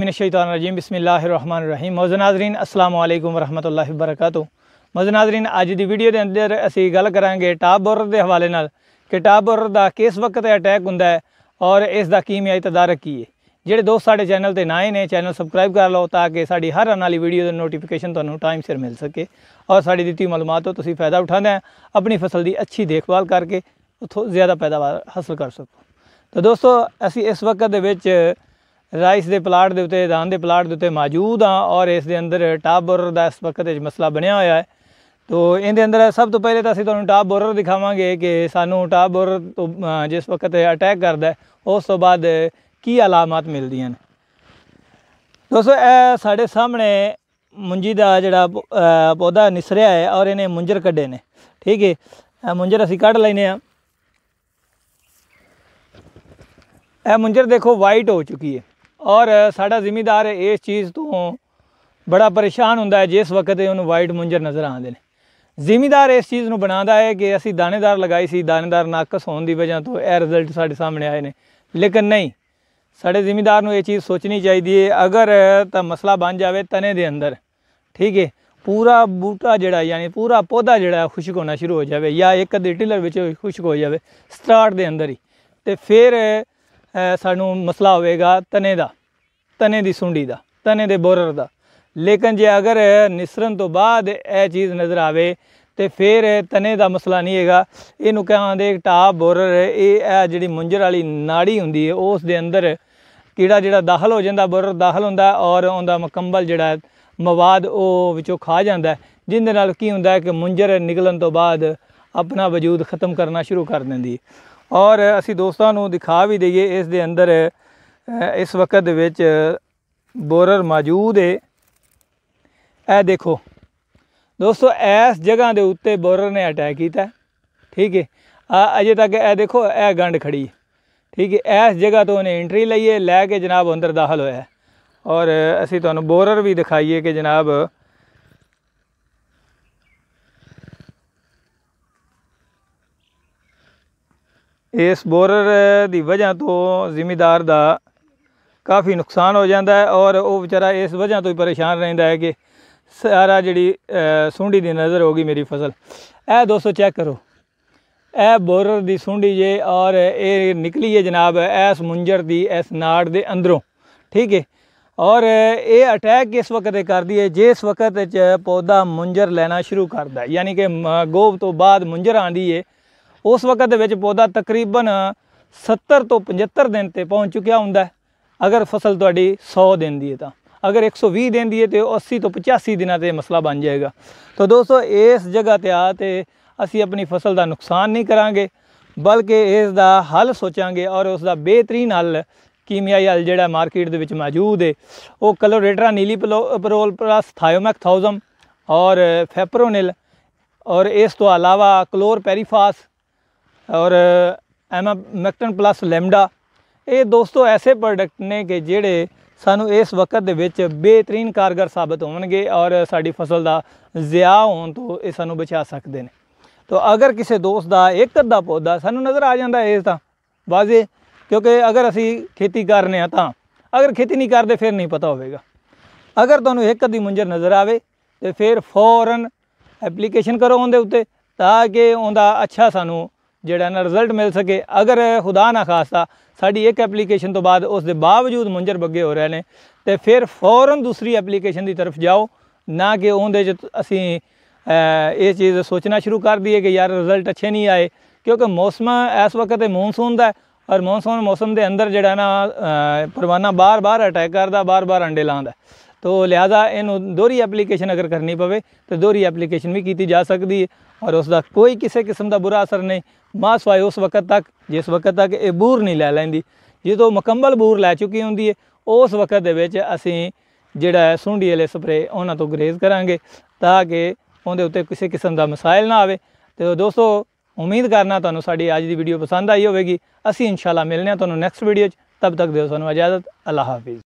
मिनशैतरजीम ਬਿਸਮਿਲ੍ਲਾਹਿਰਰਹਿਮਾਨਿਰਰਹੀਮ ਮੌਜੂਦ ਨਾਜ਼ਰੀਨ ਅਸਲਾਮ ਅਲੈਕੁਮ ਰਹਿਮਤੁਲਲਾਹਿ ਬਰਕਾਤੁ ਮੌਜੂਦ ਨਾਜ਼ਰੀਨ ਅੱਜ ਦੀ ਵੀਡੀਓ ਦੇ ਅੰਦਰ ਅਸੀਂ ਗੱਲ ਕਰਾਂਗੇ ਟਾਪ ਬੋਰਰ ਦੇ ਹਵਾਲੇ ਨਾਲ ਕਿ ਟਾਪ ਬੋਰਰ ਦਾ ਕਿਸ ਵਕਤ ਅਟੈਕ ਹੁੰਦਾ ਹੈ ਔਰ ਇਸ ਦਾ ਕੀਮਿਆਈ ਤਦਾਰਕ ਕੀ ਹੈ ਜਿਹੜੇ ਦੋਸਤ ਸਾਡੇ ਚੈਨਲ ਤੇ ਨਵੇਂ ਨੇ ਚੈਨਲ ਸਬਸਕ੍ਰਾਈਬ ਕਰ ਲਓ ਤਾਂ ਕਿ ਸਾਡੀ ਹਰ ਆਉਣ ਵਾਲੀ ਵੀਡੀਓ ਦੀ ਨੋਟੀਫਿਕੇਸ਼ਨ ਤੁਹਾਨੂੰ ਟਾਈਮ ਸਿਰ ਮਿਲ ਸਕੇ ਔਰ ਸਾਡੀ ਦਿੱਤੀ ਮਾਲੂਮਾਤ ਤੋਂ ਤੁਸੀਂ ਫਾਇਦਾ ਉਠਾਣਾ ਆਪਣੀ ਫਸਲ ਦੀ ਅੱਛੀ ਦੇਖਭਾਲ ਕਰਕੇ ਉਥੋਂ ਜ਼ਿਆਦਾ ਪੈਦਾਵਾਰ ਹਾਸਲ ਕਰ ਸਕੋ ਤਾਂ ਦੋਸਤੋ ਅਸੀਂ ਇਸ ਵਕਤ ਦੇ ਵਿੱਚ ਰਾਈਸ ਦੇ ਪਲਾਟ ਦੇ ਉੱਤੇ ਦਾਨ ਦੇ ਪਲਾਟ ਦੇ ਉੱਤੇ ਮੌਜੂਦ ਆ ਔਰ ਇਸ ਦੇ ਅੰਦਰ ਟਾਪ ਬੋਰਰ ਦਾ ਇਸ ਵਕਤ ਵਿੱਚ ਮਸਲਾ ਬਣਿਆ ਹੋਇਆ ਹੈ ਤੋ ਇਹਦੇ ਅੰਦਰ ਸਭ ਤੋਂ ਪਹਿਲੇ ਤਾਂ ਅਸੀਂ ਤੁਹਾਨੂੰ ਟਾਪ ਬੋਰਰ ਦਿਖਾਵਾਂਗੇ ਕਿ ਸਾਨੂੰ ਟਾਪ ਬੋਰਰ ਜਿਸ ਵਕਤ ਅਟੈਕ ਕਰਦਾ ਹੈ ਉਸ ਤੋਂ ਬਾਅਦ ਕੀ ਅਲਾਮਤ ਮਿਲਦੀਆਂ ਨੇ ਦੋਸਤੋ ਇਹ ਸਾਡੇ ਸਾਹਮਣੇ ਮੁੰਜੀ ਦਾ ਜਿਹੜਾ ਪੌਦਾ ਨਿਸਰਿਆ ਹੈ ਔਰ ਇਹਨੇ ਮੁੰਜਰ ਕੱਢੇ ਨੇ ਠੀਕ ਹੈ ਇਹ ਮੁੰਜਰ ਅਸੀਂ ਕੱਢ ਲੈਨੇ ਆ ਇਹ ਮੁੰਜਰ ਦੇਖੋ ਵਾਈਟ ਹੋ ਚੁੱਕੀ ਹੈ ਔਰ ਸਾਡਾ ਜ਼ਿੰਮੇਦਾਰ ਹੈ ਇਸ ਚੀਜ਼ ਤੋਂ ਬੜਾ ਪਰੇਸ਼ਾਨ ਹੁੰਦਾ ਹੈ ਜਿਸ ਵਕਤ ਉਹਨੂੰ ਵਾਈਟ ਮੁੰਜਰ ਨਜ਼ਰ ਆਉਂਦੇ ਨੇ ਜ਼ਿੰਮੇਦਾਰ ਇਸ ਚੀਜ਼ ਨੂੰ ਬਣਾਉਂਦਾ ਹੈ ਕਿ ਅਸੀਂ ਦਾਣੇਦਾਰ ਲਗਾਈ ਸੀ ਦਾਣੇਦਾਰ ਨਾਕਸ ਹੋਣ ਦੀ ਵਜ੍ਹਾ ਤੋਂ ਇਹ ਰਿਜ਼ਲਟ ਸਾਡੇ ਸਾਹਮਣੇ ਆਏ ਨੇ ਲੇਕਿਨ ਨਹੀਂ ਸਾਡੇ ਜ਼ਿੰਮੇਦਾਰ ਨੂੰ ਇਹ ਚੀਜ਼ ਸੋਚਣੀ ਚਾਹੀਦੀ ਹੈ ਅਗਰ ਤਾਂ ਮਸਲਾ ਬਣ ਜਾਵੇ ਤਨੇ ਦੇ ਅੰਦਰ ਠੀਕ ਹੈ ਪੂਰਾ ਬੂਟਾ ਜਿਹੜਾ ਯਾਨੀ ਪੂਰਾ ਪੌਦਾ ਜਿਹੜਾ ਖੁਸ਼ਕ ਹੋਣਾ ਸ਼ੁਰੂ ਹੋ ਜਾਵੇ ਜਾਂ ਇੱਕ ਅੱਧੇ ਟਿਲਰ ਵਿੱਚ ਖੁਸ਼ਕ ਹੋ ਜਾਵੇ ਸਟਾਰਟ ਦੇ ਅੰਦਰ ਹੀ ਤੇ ਫਿਰ ਸਾਨੂੰ ਮਸਲਾ ਹੋਵੇਗਾ ਤਨੇ ਦਾ ਤਨੇ ਦੀ ਸੁੰਡੀ ਦਾ ਤਨੇ ਦੇ ਬੋਰਰ ਦਾ ਲੇਕਿਨ ਜੇ ਅਗਰ ਨਿਸਰਨ ਤੋਂ ਬਾਅਦ ਇਹ ਚੀਜ਼ ਨਜ਼ਰ ਆਵੇ ਤੇ ਫਿਰ ਤਨੇ ਦਾ ਮਸਲਾ ਨਹੀਂ ਹੈਗਾ ਇਹਨੂੰ ਕਹਿੰਦੇ ਟਾਪ ਬੋਰਰ ਇਹ ਇਹ ਜਿਹੜੀ ਮੁੰਜਰ ਵਾਲੀ ਨਾੜੀ ਹੁੰਦੀ ਹੈ ਉਸ ਦੇ ਅੰਦਰ ਕੀੜਾ ਜਿਹੜਾ ਦਾਖਲ ਹੋ ਜਾਂਦਾ ਬੋਰਰ ਦਾਖਲ ਹੁੰਦਾ ਔਰ ਉਹਦਾ ਮੁਕੰਮਲ ਜਿਹੜਾ ਮਵਾਦ ਉਹ ਵਿੱਚੋਂ ਖਾ ਜਾਂਦਾ ਜਿੰਦੇ ਨਾਲ ਕੀ ਹੁੰਦਾ ਕਿ ਮੁੰਜਰ ਨਿਕਲਣ ਤੋਂ ਬਾਅਦ ਆਪਣਾ ਵਜੂਦ ਖਤਮ ਕਰਨਾ ਸ਼ੁਰੂ ਕਰ ਦਿੰਦੀ ਔਰ ਅਸੀਂ ਦੋਸਤਾਂ ਨੂੰ ਦਿਖਾ ਵੀ ਦਈਏ ਇਸ ਦੇ ਅੰਦਰ ਇਸ ਵਕਤ ਦੇ ਵਿੱਚ ਬੋਰਰ ਮੌਜੂਦ ਹੈ ਇਹ ਦੇਖੋ ਦੋਸਤੋ ਇਸ ਜਗ੍ਹਾ ਦੇ ਉੱਤੇ ਬੋਰਰ ਨੇ ਅਟੈਕ ਕੀਤਾ ਠੀਕ ਹੈ ਆ ਅਜੇ ਤੱਕ ਇਹ ਦੇਖੋ ਇਹ ਗੰਡ ਖੜੀ ਠੀਕ ਹੈ ਇਸ ਜਗ੍ਹਾ ਤੋਂ ਉਹਨੇ ਐਂਟਰੀ ਲਈ ਹੈ ਲੈ ਕੇ ਜਨਾਬ ਅੰਦਰ ਦਾਖਲ ਹੋਇਆ ਔਰ ਅਸੀਂ ਤੁਹਾਨੂੰ ਬੋਰਰ ਵੀ ਦਿਖਾਈਏ ਕਿ ਜਨਾਬ ਇਸ ਬੋਰਰ ਦੀ ਵਜ੍ਹਾ ਤੋਂ ਜ਼ਿੰਮੇਦਾਰ ਦਾ ਕਾਫੀ ਨੁਕਸਾਨ ਹੋ ਜਾਂਦਾ ਹੈ ਔਰ ਉਹ ਵਿਚਾਰਾ ਇਸ ਵਜ੍ਹਾ ਤੋਂ ਹੀ ਪਰੇਸ਼ਾਨ ਰਹਿੰਦਾ ਹੈ ਕਿ ਸਾਰਾ ਜਿਹੜੀ ਸੁੰਡੀ ਦੀ ਨਜ਼ਰ ਹੋ ਗਈ ਮੇਰੀ ਫਸਲ ਇਹ ਦੋਸਤੋ ਚੈੱਕ ਕਰੋ ਇਹ ਬੋਰਰ ਦੀ ਸੁੰਡੀ ਜੇ ਔਰ ਇਹ ਨਿਕਲੀ ਹੈ ਜਨਾਬ ਇਸ ਮੁੰਜਰ ਦੀ ਇਸ ਨਾੜ ਦੇ ਅੰਦਰੋਂ ਠੀਕ ਹੈ ਔਰ ਇਹ ਅਟੈਕ ਇਸ ਵਕਤ ਕਰਦੀ ਹੈ ਜਿਸ ਵਕਤ ਚ ਪੌਦਾ ਮੁੰਜਰ ਲੈਣਾ ਸ਼ੁਰੂ ਕਰਦਾ ਯਾਨੀ ਕਿ ਗੋਭ ਤੋਂ ਬਾਅਦ ਮੁੰਜਰ ਆਂਦੀ ਹੈ ਉਸ ਵਕਤ ਦੇ ਵਿੱਚ ਪੌਦਾ ਤਕਰੀਬਨ 70 ਤੋਂ 75 ਦਿਨ ਤੇ ਪਹੁੰਚ ਚੁੱਕਿਆ ਹੁੰਦਾ ਹੈ ਅਗਰ ਫਸਲ ਤੁਹਾਡੀ 100 ਦਿਨ ਦੀ ਹੈ ਤਾਂ ਅਗਰ 120 ਦਿਨ ਦੀ ਹੈ ਤੇ 80 ਤੋਂ 85 ਦਿਨਾਂ ਤੇ ਮਸਲਾ ਬਣ ਜਾਏਗਾ ਤਾਂ ਦੋਸਤੋ ਇਸ ਜਗ੍ਹਾ ਤੇ ਆ ਤੇ ਅਸੀਂ ਆਪਣੀ ਫਸਲ ਦਾ ਨੁਕਸਾਨ ਨਹੀਂ ਕਰਾਂਗੇ ਬਲਕਿ ਇਸ ਦਾ ਹੱਲ ਸੋਚਾਂਗੇ ਔਰ ਉਸ ਦਾ ਬਿਹਤਰੀਨ ਹੱਲ ਕੀਮਿਆਈ ਹੱਲ ਜਿਹੜਾ ਮਾਰਕੀਟ ਦੇ ਵਿੱਚ ਮੌਜੂਦ ਹੈ ਉਹ ਕਲੋਰੇਟਰਾ ਨੀਲੀ ਪਰੋਲ ਪਲਸ ਥਾਇਓਮੈਕ 1000 ਔਰ ਫੈਪਰੋਨਿਲ ਔਰ ਇਸ ਤੋਂ ਇਲਾਵਾ ਕਲੋਰ ਪੈਰੀਫਾਸ ਔਰ ਐਮਾ ਮੈਕਟਨ ਪਲਸ ਲੈਮਡਾ ਇਹ ਦੋਸਤੋ ਐਸੇ ਪ੍ਰੋਡਕਟ ਨੇ ਕਿ ਜਿਹੜੇ ਸਾਨੂੰ ਇਸ ਵਕਤ ਦੇ ਵਿੱਚ ਬਿਹਤਰੀਨ ਕਾਰਗਰ ਸਾਬਤ ਹੋਣਗੇ ਔਰ ਸਾਡੀ ਫਸਲ ਦਾ ਜ਼ਿਆ ਹੋਣ ਤੋਂ ਇਹ ਸਾਨੂੰ ਬਚਾ ਸਕਦੇ ਨੇ ਤਾਂ ਅਗਰ ਕਿਸੇ ਦੋਸਤ ਦਾ ਇੱਕ ਅੱਧਾ ਪੌਦਾ ਸਾਨੂੰ ਨਜ਼ਰ ਆ ਜਾਂਦਾ ਇਸ ਤਾਂ ਵਾਜ਼ੇ ਕਿਉਂਕਿ ਅਗਰ ਅਸੀਂ ਖੇਤੀ ਕਰਨੇ ਆ ਤਾਂ ਅਗਰ ਖੇਤੀ ਨਹੀਂ ਕਰਦੇ ਫਿਰ ਨਹੀਂ ਪਤਾ ਹੋਵੇਗਾ ਅਗਰ ਤੁਹਾਨੂੰ ਇੱਕ ਅੱਧੀ ਮੁੰਜਰ ਨਜ਼ਰ ਆਵੇ ਤੇ ਫਿਰ ਫੌਰਨ ਐਪਲੀਕੇਸ਼ਨ ਕਰੋ ਉਹਦੇ ਉੱਤੇ ਤਾਂ ਕਿ ਉਹਦਾ ਅੱਛਾ ਸਾਨੂੰ ਜਿਹੜਾ ਨਾ ਰਿਜ਼ਲਟ ਮਿਲ ਸਕੇ ਅਗਰ ਖੁਦਾ ਨਾ ਖਾਸਾ ਸਾਡੀ ਇੱਕ ਐਪਲੀਕੇਸ਼ਨ ਤੋਂ ਬਾਅਦ ਉਸ ਦੇ ਬਾਵਜੂਦ ਮੁੰਜਰ ਬੱਗੇ ਹੋ ਰਹੇ ਨੇ ਤੇ ਫਿਰ ਫੌਰਨ ਦੂਸਰੀ ਐਪਲੀਕੇਸ਼ਨ ਦੀ ਤਰਫ ਜਾਓ ਨਾ ਕਿ ਉਹਦੇ ਚ ਅਸੀਂ ਇਹ ਚੀਜ਼ ਸੋਚਣਾ ਸ਼ੁਰੂ ਕਰ ਦਈਏ ਕਿ ਯਾਰ ਰਿਜ਼ਲਟ ਅੱਛੇ ਨਹੀਂ ਆਏ ਕਿਉਂਕਿ ਮੌਸਮ ਇਸ ਵਕਤ ਇਹ ਮੌਨਸੂਨ ਦਾ ਔਰ ਮੌਨਸੂਨ ਮੌਸਮ ਦੇ ਅੰਦਰ ਜਿਹੜਾ ਨਾ ਪਰਵਾਨਾ ਬਾਰ-ਬਾਰ ਅਟੈਕ ਕਰਦਾ ਬਾਰ-ਬਾਰ ਅੰਡੇ ਲਾਉਂਦਾ ਤੋ ਲਿਆਦਾ ਇਹਨੂੰ ਦੋਰੀ ਐਪਲੀਕੇਸ਼ਨ ਅਗਰ ਕਰਨੀ ਪਵੇ ਤੇ ਦੋਰੀ ਐਪਲੀਕੇਸ਼ਨ ਵੀ ਕੀਤੀ ਜਾ ਸਕਦੀ ਹੈ ਔਰ ਉਸ ਦਾ ਕੋਈ ਕਿਸੇ ਕਿਸਮ ਦਾ ਬੁਰਾ ਅਸਰ ਨਹੀਂ ਮਾਸ ਵਾਇ ਉਸ ਵਕਤ ਤੱਕ ਜਿਸ ਵਕਤ ਤੱਕ ਇਹ ਬੂਰ ਨਹੀਂ ਲੈ ਲੈਂਦੀ ਜਦੋਂ ਮੁਕੰਮਲ ਬੂਰ ਲੈ ਚੁੱਕੀ ਹੁੰਦੀ ਹੈ ਉਸ ਵਕਤ ਦੇ ਵਿੱਚ ਅਸੀਂ ਜਿਹੜਾ ਸੁੰਡੀ ਵਾਲੇ ਸਪਰੇ ਉਹਨਾਂ ਤੋਂ ਗਰੇਜ਼ ਕਰਾਂਗੇ ਤਾਂ ਕਿ ਉਹਦੇ ਉੱਤੇ ਕਿਸੇ ਕਿਸਮ ਦਾ ਮਸਾਇਲ ਨਾ ਆਵੇ ਤੇ ਦੋਸਤੋ ਉਮੀਦ ਕਰਨਾ ਤੁਹਾਨੂੰ ਸਾਡੀ ਅੱਜ ਦੀ ਵੀਡੀਓ ਪਸੰਦ ਆਈ ਹੋਵੇਗੀ ਅਸੀਂ ਇਨਸ਼ਾਅੱਲਾ ਮਿਲਨੇ ਆ ਤੁਹਾਨੂੰ ਨੈਕਸਟ ਵੀਡੀਓ 'ਚ ਤਬ ਤੱਕ ਦਿਓ ਸਾਨੂੰ ਇਜਾਜ਼ਤ ਅੱਲਾਹ ਹਾਫਿਜ਼